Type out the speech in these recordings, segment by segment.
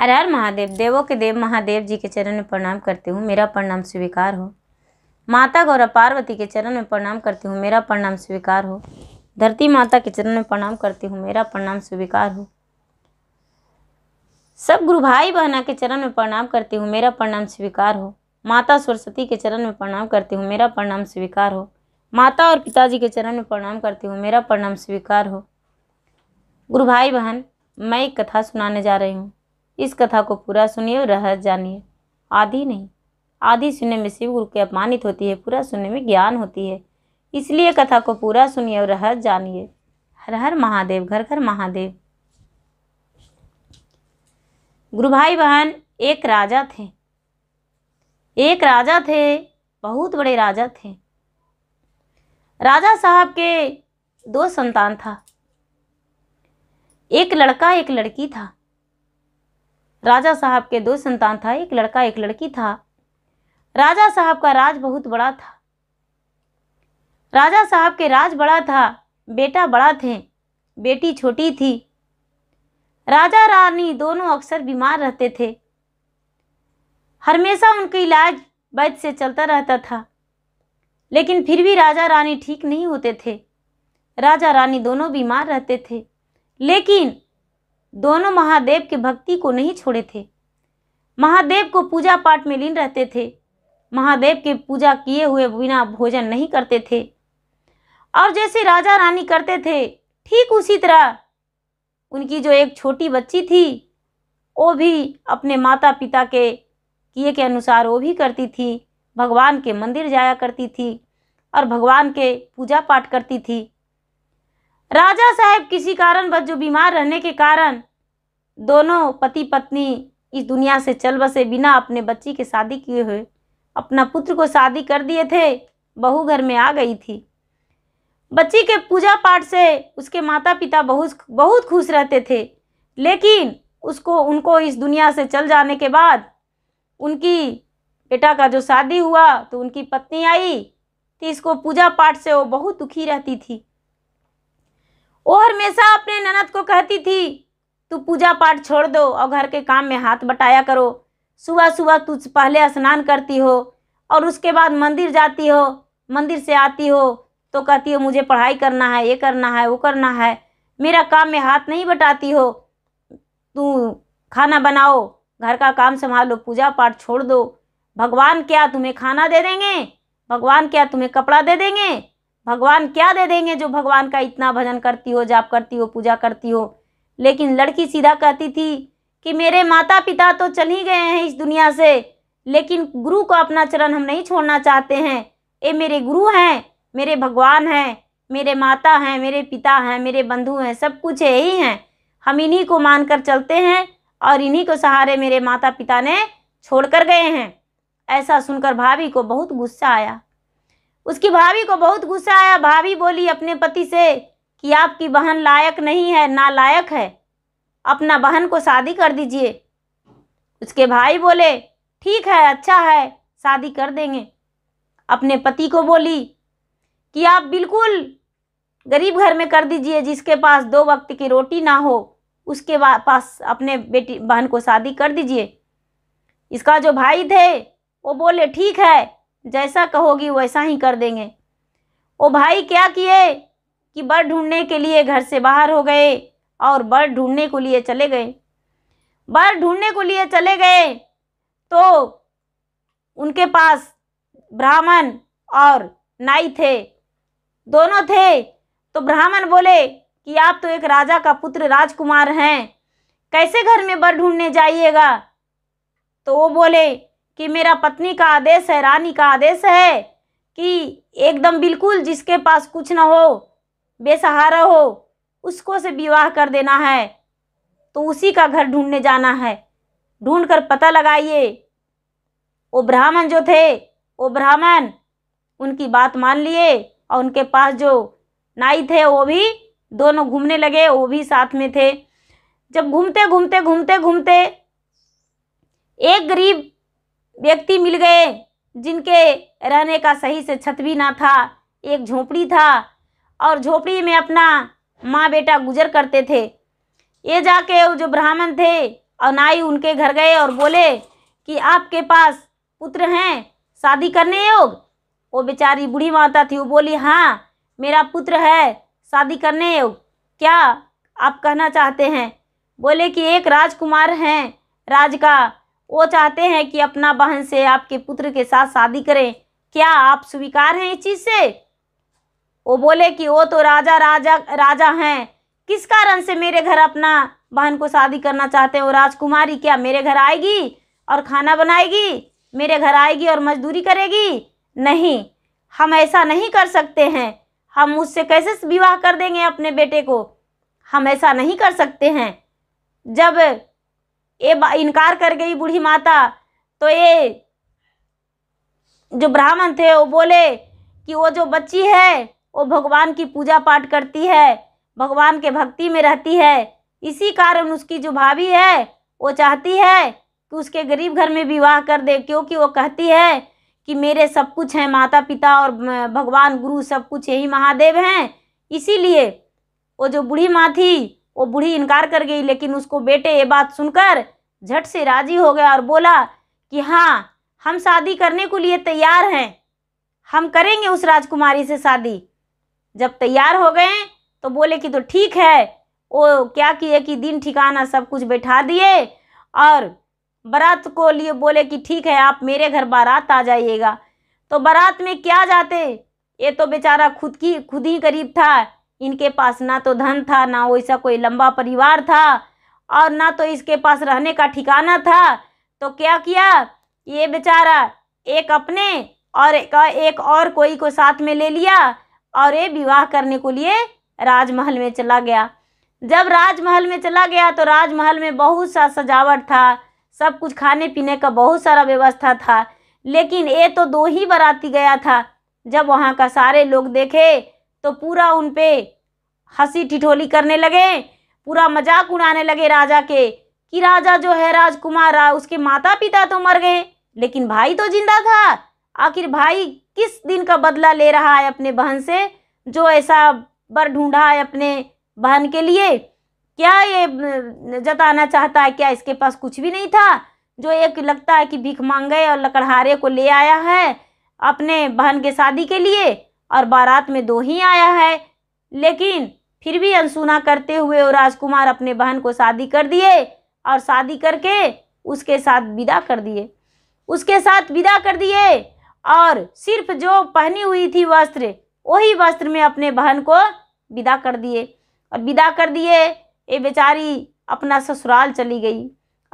हर हर महादेव देवों के देव महादेव जी के चरण में प्रणाम करती हूँ मेरा प्रणाम स्वीकार हो माता गौरा पार्वती के चरण में प्रणाम करती हूँ मेरा प्रणाम स्वीकार हो धरती माता के चरण में प्रणाम करती हूँ मेरा प्रणाम स्वीकार हो सब गुरु भाई बहना के चरण में प्रणाम करती हूँ मेरा प्रणाम स्वीकार हो माता सरस्वती के चरण में प्रणाम करती हूँ मेरा प्रणाम स्वीकार हो माता और पिताजी के चरण में प्रणाम करती हूँ मेरा प्रणाम स्वीकार हो गुरु भाई बहन मैं एक कथा सुनाने जा रही हूँ इस कथा को पूरा सुनिए और रहस्य जानिए आधी नहीं आधी सुनने में शिव गुरु की अपमानित होती है पूरा सुनने में ज्ञान होती है इसलिए कथा को पूरा सुनिए और रहस्य जानिए हर हर महादेव घर घर महादेव गुरु भाई बहन एक राजा थे एक राजा थे बहुत बड़े राजा थे राजा साहब के दो संतान था एक लड़का एक लड़की था राजा साहब के दो संतान था एक लड़का एक लड़की था राजा साहब का राज बहुत बड़ा था राजा साहब के राज बड़ा था बेटा बड़ा थे बेटी छोटी थी राजा रानी दोनों अक्सर बीमार रहते थे हमेशा उनका इलाज वैद्य से चलता रहता था लेकिन फिर भी राजा रानी ठीक नहीं होते थे राजा रानी दोनों बीमार रहते थे लेकिन दोनों महादेव के भक्ति को नहीं छोड़े थे महादेव को पूजा पाठ में लीन रहते थे महादेव के पूजा किए हुए बिना भोजन नहीं करते थे और जैसे राजा रानी करते थे ठीक उसी तरह उनकी जो एक छोटी बच्ची थी वो भी अपने माता पिता के किए के अनुसार वो भी करती थी भगवान के मंदिर जाया करती थी और भगवान के पूजा पाठ करती थी राजा साहब किसी कारणवश जो बीमार रहने के कारण दोनों पति पत्नी इस दुनिया से चल बसे बिना अपने बच्ची के शादी किए हुए अपना पुत्र को शादी कर दिए थे बहू घर में आ गई थी बच्ची के पूजा पाठ से उसके माता पिता बहुत बहुत खुश रहते थे लेकिन उसको उनको इस दुनिया से चल जाने के बाद उनकी बेटा का जो शादी हुआ तो उनकी पत्नी आई तो इसको पूजा पाठ से वो बहुत दुखी रहती थी वो हमेशा अपने ननद को कहती थी तू पूजा पाठ छोड़ दो और घर के काम में हाथ बटाया करो सुबह सुबह तू पहले स्नान करती हो और उसके बाद मंदिर जाती हो मंदिर से आती हो तो कहती हो मुझे पढ़ाई करना है ये करना है वो करना है मेरा काम में हाथ नहीं बटाती हो तू खाना बनाओ घर का काम संभालो पूजा पाठ छोड़ दो भगवान क्या तुम्हें खाना दे देंगे भगवान क्या तुम्हें कपड़ा दे देंगे भगवान क्या दे देंगे जो भगवान का इतना भजन करती हो जाप करती हो पूजा करती हो लेकिन लड़की सीधा कहती थी कि मेरे माता पिता तो चल ही गए हैं इस दुनिया से लेकिन गुरु को अपना चरण हम नहीं छोड़ना चाहते हैं ये मेरे गुरु हैं मेरे भगवान हैं मेरे माता हैं मेरे पिता हैं मेरे बंधु हैं सब कुछ यही हैं हम इन्हीं को मानकर चलते हैं और इन्हीं को सहारे मेरे माता पिता ने छोड़ कर गए हैं ऐसा सुनकर भाभी को बहुत गुस्सा आया उसकी भाभी को बहुत गुस्सा आया भाभी बोली अपने पति से कि आपकी बहन लायक नहीं है ना लायक है अपना बहन को शादी कर दीजिए उसके भाई बोले ठीक है अच्छा है शादी कर देंगे अपने पति को बोली कि आप बिल्कुल गरीब घर में कर दीजिए जिसके पास दो वक्त की रोटी ना हो उसके पास अपने बेटी बहन को शादी कर दीजिए इसका जो भाई थे वो बोले ठीक है जैसा कहोगी वैसा ही कर देंगे ओ भाई क्या किए कि बर्ड ढूंढने के लिए घर से बाहर हो गए और बर्ड ढूंढने को लिए चले गए बर्ड ढूंढने को लिए चले गए तो उनके पास ब्राह्मण और नाई थे दोनों थे तो ब्राह्मण बोले कि आप तो एक राजा का पुत्र राजकुमार हैं कैसे घर में बर ढूंढने जाइएगा तो वो बोले कि मेरा पत्नी का आदेश है रानी का आदेश है कि एकदम बिल्कुल जिसके पास कुछ ना हो बेसहारा हो उसको से विवाह कर देना है तो उसी का घर ढूंढने जाना है ढूंढ कर पता लगाइए वो ब्राह्मण जो थे वो ब्राह्मण उनकी बात मान लिए और उनके पास जो नाई थे वो भी दोनों घूमने लगे वो भी साथ में थे जब घूमते घूमते घूमते घूमते एक गरीब व्यक्ति मिल गए जिनके रहने का सही से छत भी ना था एक झोपड़ी था और झोपड़ी में अपना माँ बेटा गुजर करते थे ये जाके वो जो ब्राह्मण थे और नाई उनके घर गए और बोले कि आपके पास पुत्र हैं शादी करने योग वो बेचारी बूढ़ी माता थी वो बोली हाँ मेरा पुत्र है शादी करने योग क्या आप कहना चाहते हैं बोले कि एक राजकुमार हैं राज का वो चाहते हैं कि अपना बहन से आपके पुत्र के साथ शादी करें क्या आप स्वीकार हैं इस चीज़ से वो बोले कि वो तो राजा राजा राजा हैं किस कारण से मेरे घर अपना बहन को शादी करना चाहते हैं वो राजकुमारी क्या मेरे घर आएगी और खाना बनाएगी मेरे घर आएगी और मजदूरी करेगी नहीं हम ऐसा नहीं कर सकते हैं हम उससे कैसे विवाह कर देंगे अपने बेटे को हम ऐसा नहीं कर सकते हैं जब ये इनकार कर गई बूढ़ी माता तो ये जो ब्राह्मण थे वो बोले कि वो जो बच्ची है वो भगवान की पूजा पाठ करती है भगवान के भक्ति में रहती है इसी कारण उसकी जो भाभी है वो चाहती है कि उसके गरीब घर में विवाह कर दे क्योंकि वो कहती है कि मेरे सब कुछ हैं माता पिता और भगवान गुरु सब कुछ यही महादेव हैं इसीलिए वो जो बूढ़ी माँ थी वो बूढ़ी इनकार कर गई लेकिन उसको बेटे ये बात सुनकर झट से राजी हो गया और बोला कि हाँ हम शादी करने को लिए तैयार हैं हम करेंगे उस राजकुमारी से शादी जब तैयार हो गए तो बोले कि तो ठीक है वो क्या किए कि दिन ठिकाना सब कुछ बैठा दिए और बारात को लिए बोले कि ठीक है आप मेरे घर बारात आ जाइएगा तो बारात में क्या जाते ये तो बेचारा खुद की खुद ही गरीब था इनके पास ना तो धन था ना वैसा कोई लंबा परिवार था और ना तो इसके पास रहने का ठिकाना था तो क्या किया ये बेचारा एक अपने और एक, एक और कोई को साथ में ले लिया और ये विवाह करने को लिए राजमहल में चला गया जब राजमहल में चला गया तो राजमहल में बहुत सा सजावट था सब कुछ खाने पीने का बहुत सारा व्यवस्था था लेकिन ये तो दो ही बराती गया था जब वहाँ का सारे लोग देखे तो पूरा उन पर हंसी ठिठोली करने लगे पूरा मजाक उड़ाने लगे राजा के कि राजा जो है राजकुमार उसके माता पिता तो मर गए लेकिन भाई तो जिंदा था आखिर भाई किस दिन का बदला ले रहा है अपने बहन से जो ऐसा बर ढूंढा है अपने बहन के लिए क्या ये जताना चाहता है क्या इसके पास कुछ भी नहीं था जो एक लगता है कि भीख मांगे और लकड़हारे को ले आया है अपने बहन के शादी के लिए और बारात में दो ही आया है लेकिन फिर भी अनसुना करते हुए वो राजकुमार अपने बहन को शादी कर दिए और शादी करके उसके साथ विदा कर दिए उसके साथ विदा कर दिए और सिर्फ जो पहनी हुई थी वस्त्र वही वस्त्र में अपने बहन को विदा कर दिए और विदा कर दिए ये बेचारी अपना ससुराल चली गई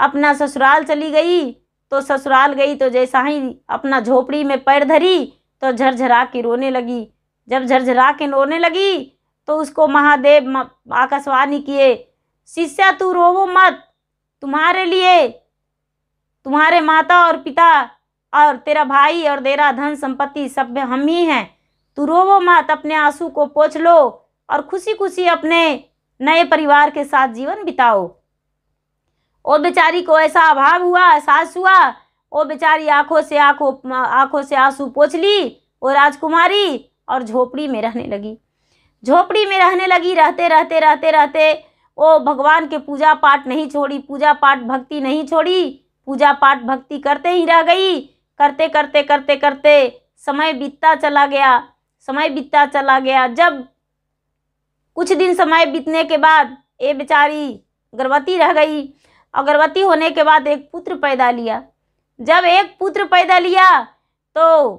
अपना ससुराल चली गई तो ससुराल गई तो जैसा ही अपना झोपड़ी में पैर धरी तो झरझरा के रोने लगी जब झरझरा के रोने लगी तो उसको महादेव आकाशवाणी किए शिष्या तू रोवो मत तुम्हारे लिए तुम्हारे माता और पिता और तेरा भाई और तेरा धन संपत्ति सब हम ही हैं तू रोवो मत अपने आंसू को पोछ लो और खुशी खुशी अपने नए परिवार के साथ जीवन बिताओ और बेचारी को ऐसा अभाव हुआ एहसास हुआ वो बेचारी आंखों से आंखों आंखों से आंसू पोछ ली वो राजकुमारी और झोपड़ी में रहने लगी झोपड़ी में रहने लगी रहते रहते रहते रहते वो भगवान के पूजा पाठ नहीं छोड़ी पूजा पाठ भक्ति नहीं छोड़ी पूजा पाठ भक्ति करते ही रह गई करते करते करते करते समय बीतता चला गया समय बीतता चला गया जब कुछ दिन समय बीतने के बाद ये बेचारी गर्भवती रह गई और गर्भवती होने के बाद एक पुत्र पैदा लिया जब एक पुत्र पैदा लिया तो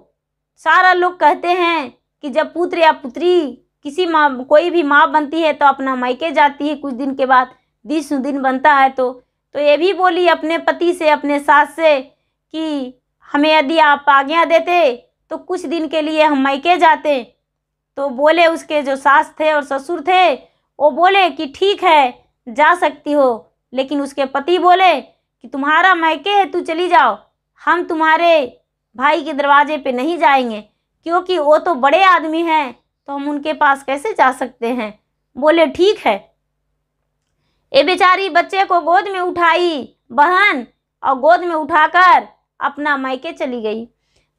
सारा लोग कहते हैं कि जब पुत्र या पुत्री किसी माँ कोई भी माँ बनती है तो अपना मायके जाती है कुछ दिन के बाद बीस दिन बनता है तो तो ये भी बोली अपने पति से अपने सास से कि हमें यदि आप आज्ञा देते तो कुछ दिन के लिए हम मायके जाते तो बोले उसके जो सास थे और ससुर थे वो बोले कि ठीक है जा सकती हो लेकिन उसके पति बोले कि तुम्हारा मायके है तू चली जाओ हम तुम्हारे भाई के दरवाजे पे नहीं जाएंगे क्योंकि वो तो बड़े आदमी हैं तो हम उनके पास कैसे जा सकते हैं बोले ठीक है ये बेचारी बच्चे को गोद में उठाई बहन और गोद में उठाकर अपना मायके चली गई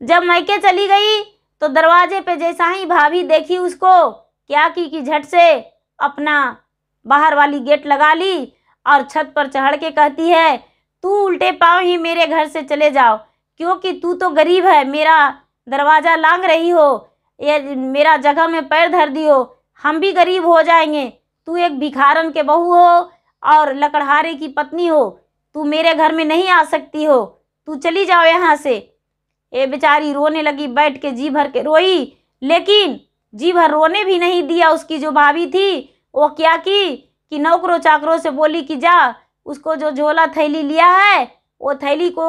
जब मायके चली गई तो दरवाजे पे जैसा ही भाभी देखी उसको क्या की कि झट से अपना बाहर वाली गेट लगा ली और छत पर चढ़ के कहती है तू उल्टे पाँव ही मेरे घर से चले जाओ क्योंकि तू तो गरीब है मेरा दरवाज़ा लांग रही हो ये मेरा जगह में पैर धर दी हो हम भी गरीब हो जाएंगे तू एक भिखारन के बहू हो और लकड़हारे की पत्नी हो तू मेरे घर में नहीं आ सकती हो तू चली जाओ यहाँ से ये बेचारी रोने लगी बैठ के जी भर के रोई लेकिन जी भर रोने भी नहीं दिया उसकी जो भाभी थी वो क्या की कि नौकरों चाकरों से बोली कि जा उसको जो झोला थैली लिया है वो थैली को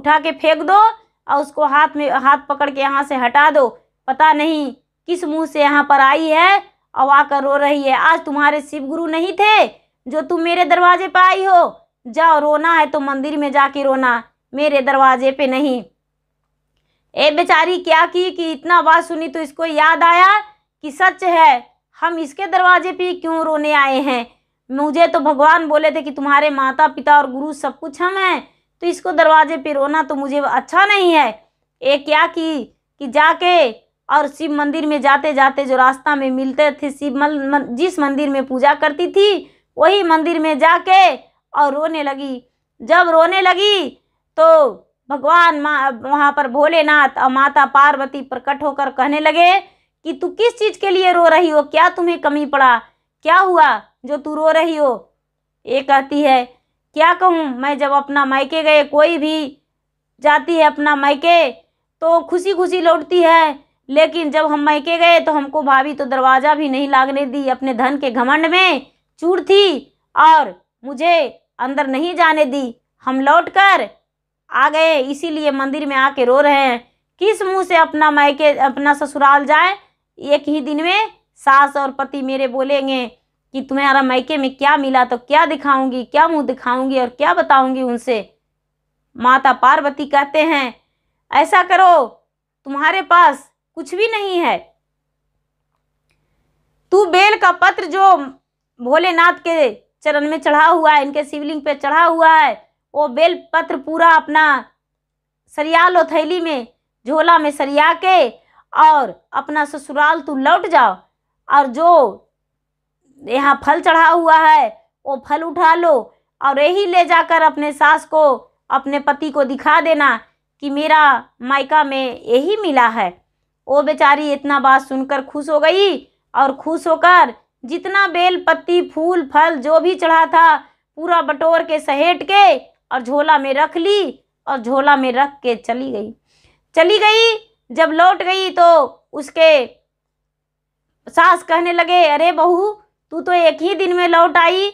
उठा के फेंक दो और उसको हाथ में हाथ पकड़ के यहाँ से हटा दो पता नहीं किस मुंह से यहाँ पर आई है और आकर रो रही है आज तुम्हारे शिव गुरु नहीं थे जो तुम मेरे दरवाजे पर आई हो जाओ रोना है तो मंदिर में जाके रोना मेरे दरवाजे पे नहीं ए बेचारी क्या की कि इतना बात सुनी तो इसको याद आया कि सच है हम इसके दरवाजे पे क्यों रोने आए हैं मुझे तो भगवान बोले थे कि तुम्हारे माता पिता और गुरु सब कुछ हम हैं तो इसको दरवाजे पर रोना तो मुझे अच्छा नहीं है ये क्या की कि जाके और शिव मंदिर में जाते जाते जो रास्ता में मिलते थे शिव मल जिस मंदिर में पूजा करती थी वही मंदिर में जाके और रोने लगी जब रोने लगी तो भगवान माँ वहाँ पर भोलेनाथ और माता पार्वती प्रकट होकर कहने लगे कि तू किस चीज़ के लिए रो रही हो क्या तुम्हें कमी पड़ा क्या हुआ जो तू रो रही हो ये कहती है क्या कहूँ मैं जब अपना मायके गए कोई भी जाती है अपना मायके तो खुशी खुशी लौटती है लेकिन जब हम मायके गए तो हमको भाभी तो दरवाज़ा भी नहीं लागने दी अपने धन के घमंड में चूर थी और मुझे अंदर नहीं जाने दी हम लौट कर आ गए इसीलिए मंदिर में आके रो रहे हैं किस मुंह से अपना मायके अपना ससुराल जाए एक ही दिन में सास और पति मेरे बोलेंगे कि तुम्हारा मायके में क्या मिला तो क्या दिखाऊंगी क्या मुंह दिखाऊंगी और क्या बताऊंगी उनसे माता पार्वती कहते हैं ऐसा करो तुम्हारे पास कुछ भी नहीं है तू बेल का पत्र जो भोलेनाथ के चरण में चढ़ा हुआ है इनके शिवलिंग पे चढ़ा हुआ है वो बेल पत्र पूरा अपना सरिया लो थैली में झोला में सरिया के और अपना ससुराल तू लौट जाओ और जो यहाँ फल चढ़ा हुआ है वो फल उठा लो और यही ले जाकर अपने सास को अपने पति को दिखा देना कि मेरा मायका में यही मिला है वो बेचारी इतना बात सुनकर खुश हो गई और खुश होकर जितना बेल पत्ती फूल फल जो भी चढ़ा था पूरा बटोर के सहेट के और झोला में रख ली और झोला में रख के चली गई चली गई जब लौट गई तो उसके सास कहने लगे अरे बहू तू तो एक ही दिन में लौट आई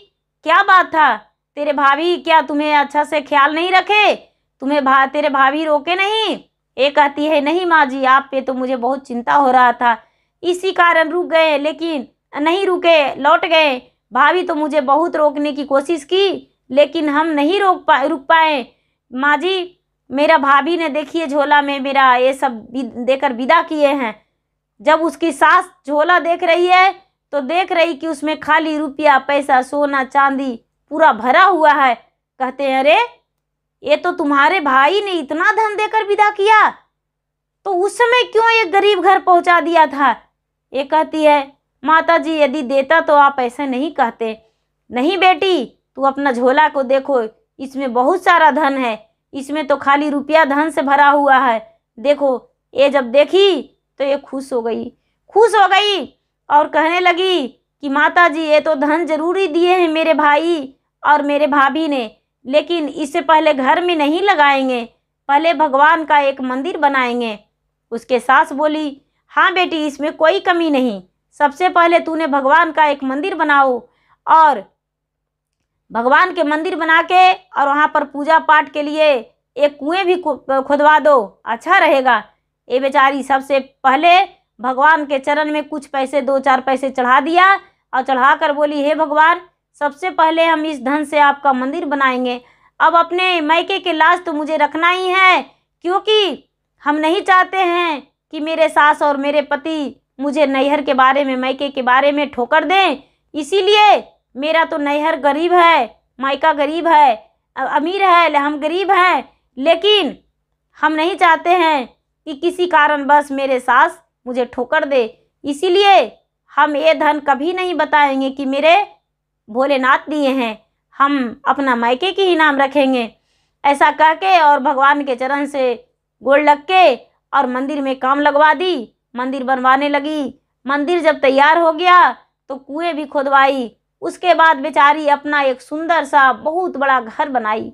क्या बात था तेरे भाभी क्या तुम्हें अच्छा से ख्याल नहीं रखे तुम्हें भा तेरे भाभी रोके नहीं ये कहती है नहीं माँ जी आप पे तो मुझे बहुत चिंता हो रहा था इसी कारण रुक गए लेकिन नहीं रुके लौट गए भाभी तो मुझे बहुत रोकने की कोशिश की लेकिन हम नहीं रोक पा रुक पाए माँ जी मेरा भाभी ने देखिए झोला में मेरा ये सब देकर विदा किए हैं जब उसकी सास झोला देख रही है तो देख रही कि उसमें खाली रुपया पैसा सोना चांदी पूरा भरा हुआ है कहते हैं अरे ये तो तुम्हारे भाई ने इतना धन देकर विदा किया तो उस समय क्यों ये गरीब घर पहुंचा दिया था ये कहती है माता जी यदि देता तो आप ऐसे नहीं कहते नहीं बेटी तू अपना झोला को देखो इसमें बहुत सारा धन है इसमें तो खाली रुपया धन से भरा हुआ है देखो ये जब देखी तो ये खुश हो गई खुश हो गई और कहने लगी कि माता जी ये तो धन जरूरी दिए हैं मेरे भाई और मेरे भाभी ने लेकिन इससे पहले घर में नहीं लगाएंगे पहले भगवान का एक मंदिर बनाएंगे उसके सास बोली हाँ बेटी इसमें कोई कमी नहीं सबसे पहले तूने भगवान का एक मंदिर बनाओ और भगवान के मंदिर बना के और वहाँ पर पूजा पाठ के लिए एक कुएं भी खुदवा दो अच्छा रहेगा ये बेचारी सबसे पहले भगवान के चरण में कुछ पैसे दो चार पैसे चढ़ा दिया और चढ़ा कर बोली हे भगवान सबसे पहले हम इस धन से आपका मंदिर बनाएंगे अब अपने मैके के लाश तो मुझे रखना ही है क्योंकि हम नहीं चाहते हैं कि मेरे सास और मेरे पति मुझे नैहर के बारे में मैके के बारे में ठोकर दें इसीलिए मेरा तो नैहर गरीब है मायका गरीब है अमीर है हम गरीब हैं लेकिन हम नहीं चाहते हैं कि किसी कारण बस मेरे सास मुझे ठोकर दे इसीलिए हम ये धन कभी नहीं बताएंगे कि मेरे भोलेनाथ दिए हैं हम अपना मायके की ही नाम रखेंगे ऐसा कह के और भगवान के चरण से गोल लग के और मंदिर में काम लगवा दी मंदिर बनवाने लगी मंदिर जब तैयार हो गया तो कुएं भी खोदवाई उसके बाद बेचारी अपना एक सुंदर सा बहुत बड़ा घर बनाई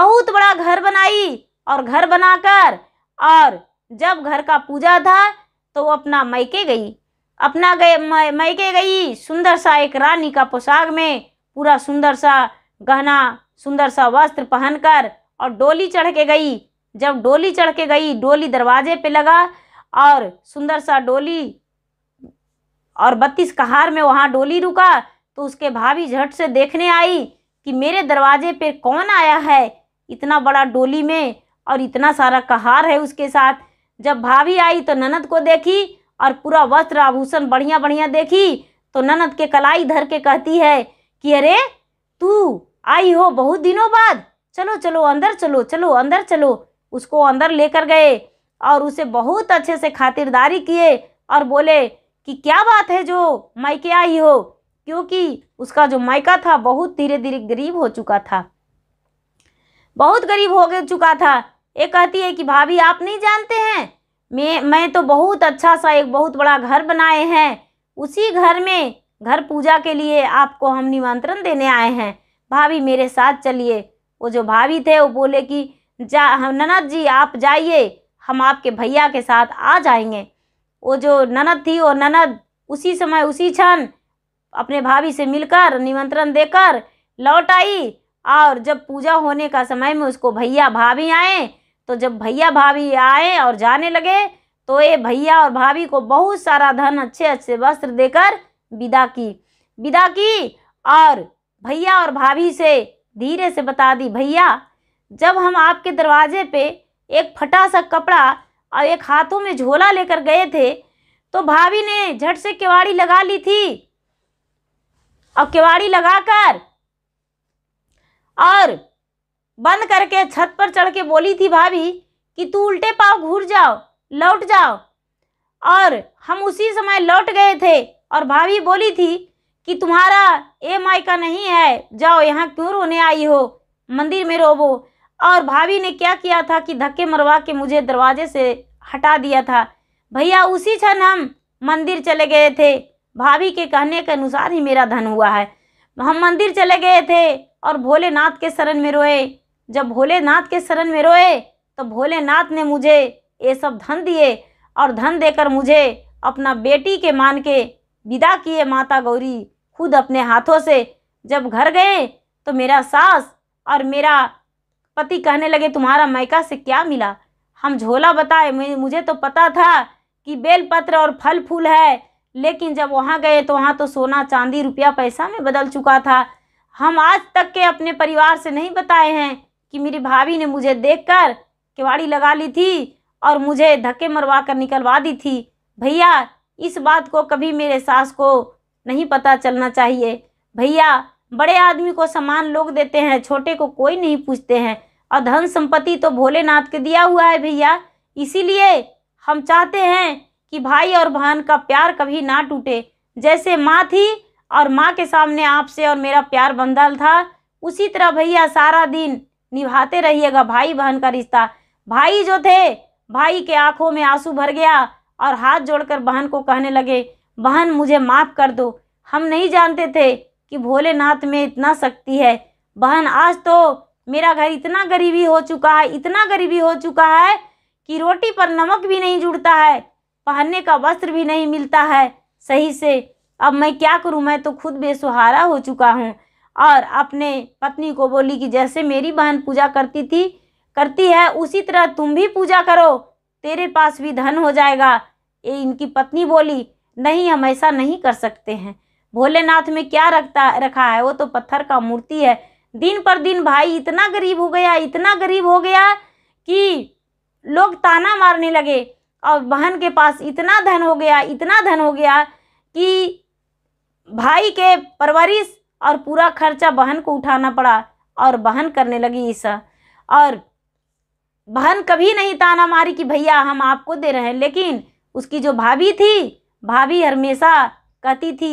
बहुत बड़ा घर बनाई और घर बनाकर और जब घर का पूजा था तो वो अपना मैके गई अपना गए मैके गई सुंदर सा एक रानी का पोशाक में पूरा सुंदर सा गहना सुंदर सा वस्त्र पहनकर और डोली चढ़ के गई जब डोली चढ़ के गई डोली दरवाजे पे लगा और सुंदर सा डोली और बत्तीस कहार में वहाँ डोली रुका तो उसके भाभी झट से देखने आई कि मेरे दरवाजे पे कौन आया है इतना बड़ा डोली में और इतना सारा कहार है उसके साथ जब भाभी आई तो ननद को देखी और पूरा वस्त्र आभूषण बढ़िया बढ़िया देखी तो ननद के कलाई धर के कहती है कि अरे तू आई हो बहुत दिनों बाद चलो चलो अंदर चलो चलो अंदर चलो उसको अंदर लेकर गए और उसे बहुत अच्छे से खातिरदारी किए और बोले कि क्या बात है जो मायके आई हो क्योंकि उसका जो मायका था बहुत धीरे धीरे गरीब हो चुका था बहुत गरीब हो चुका था ये कहती है कि भाभी आप नहीं जानते हैं मैं मैं तो बहुत अच्छा सा एक बहुत बड़ा घर बनाए हैं उसी घर में घर पूजा के लिए आपको हम निमंत्रण देने आए हैं भाभी मेरे साथ चलिए वो जो भाभी थे वो बोले कि जा ननद जी आप जाइए हम आपके भैया के साथ आ जाएंगे वो जो ननद थी वो ननद उसी समय उसी क्षण अपने भाभी से मिलकर निमंत्रण देकर लौट आई और जब पूजा होने का समय में उसको भैया भाभी आए तो जब भैया भाभी आए और जाने लगे तो ये भैया और भाभी को बहुत सारा धन अच्छे अच्छे वस्त्र देकर विदा की विदा की और भैया और भाभी से धीरे से बता दी भैया जब हम आपके दरवाजे पे एक फटा सा कपड़ा और एक हाथों में झोला लेकर गए थे तो भाभी ने झट से केवाड़ी लगा ली थी और केवाड़ी लगाकर और बंद करके छत पर चढ़ के बोली थी भाभी कि तू उल्टे पाव घूर जाओ लौट जाओ और हम उसी समय लौट गए थे और भाभी बोली थी कि तुम्हारा ए मायका नहीं है जाओ यहाँ क्यों रोने आई हो मंदिर में रोबो और भाभी ने क्या किया था कि धक्के मरवा के मुझे दरवाजे से हटा दिया था भैया उसी क्षण हम मंदिर चले गए थे भाभी के कहने के अनुसार ही मेरा धन हुआ है हम मंदिर चले गए थे और भोलेनाथ के शरण में रोए जब भोलेनाथ के शरण में रोए तो भोलेनाथ ने मुझे ये सब धन दिए और धन देकर मुझे अपना बेटी के मान के विदा किए माता गौरी खुद अपने हाथों से जब घर गए तो मेरा सास और मेरा पति कहने लगे तुम्हारा मैका से क्या मिला हम झोला बताए मुझे तो पता था कि बेलपत्र और फल फूल है लेकिन जब वहाँ गए तो वहाँ तो सोना चांदी रुपया पैसा में बदल चुका था हम आज तक के अपने परिवार से नहीं बताए हैं कि मेरी भाभी ने मुझे देखकर केवाड़ी लगा ली थी और मुझे धक्के मरवा कर निकलवा दी थी भैया इस बात को कभी मेरे सास को नहीं पता चलना चाहिए भैया बड़े आदमी को सम्मान लोग देते हैं छोटे को कोई नहीं पूछते हैं और धन संपत्ति तो भोलेनाथ के दिया हुआ है भैया इसीलिए हम चाहते हैं कि भाई और बहन का प्यार कभी ना टूटे जैसे माँ थी और माँ के सामने आपसे और मेरा प्यार बंधल था उसी तरह भैया सारा दिन निभाते रहिएगा भाई बहन का रिश्ता भाई जो थे भाई के आंखों में आंसू भर गया और हाथ जोड़कर बहन को कहने लगे बहन मुझे माफ़ कर दो हम नहीं जानते थे कि भोलेनाथ में इतना शक्ति है बहन आज तो मेरा घर इतना गरीबी हो चुका है इतना गरीबी हो चुका है कि रोटी पर नमक भी नहीं जुड़ता है पहनने का वस्त्र भी नहीं मिलता है सही से अब मैं क्या करूं मैं तो खुद बेसहारा हो चुका हूं और अपने पत्नी को बोली कि जैसे मेरी बहन पूजा करती थी करती है उसी तरह तुम भी पूजा करो तेरे पास भी धन हो जाएगा ये इनकी पत्नी बोली नहीं हम ऐसा नहीं कर सकते हैं भोलेनाथ में क्या रखता रखा है वो तो पत्थर का मूर्ति है दिन पर दिन भाई इतना गरीब हो गया इतना गरीब हो गया कि लोग ताना मारने लगे और बहन के पास इतना धन हो गया इतना धन हो गया कि भाई के परवरिश और पूरा खर्चा बहन को उठाना पड़ा और बहन करने लगी ईसा और बहन कभी नहीं ताना मारी कि भैया हम आपको दे रहे हैं लेकिन उसकी जो भाभी थी भाभी हमेशा कहती थी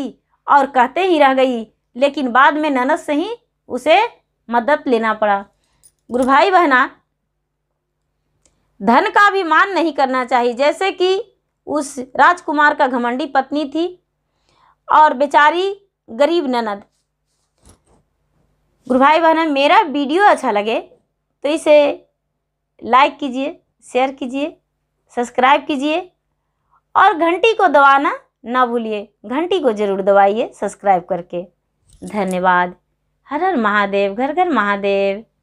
और कहते ही रह गई लेकिन बाद में ननद से ही उसे मदद लेना पड़ा गुरु भाई बहना धन का भी मान नहीं करना चाहिए जैसे कि उस राजकुमार का घमंडी पत्नी थी और बेचारी गरीब ननद गुरु भाई बहन मेरा वीडियो अच्छा लगे तो इसे लाइक कीजिए शेयर कीजिए सब्सक्राइब कीजिए और घंटी को दबाना ना भूलिए घंटी को ज़रूर दबाइए सब्सक्राइब करके धन्यवाद हर हर महादेव घर घर महादेव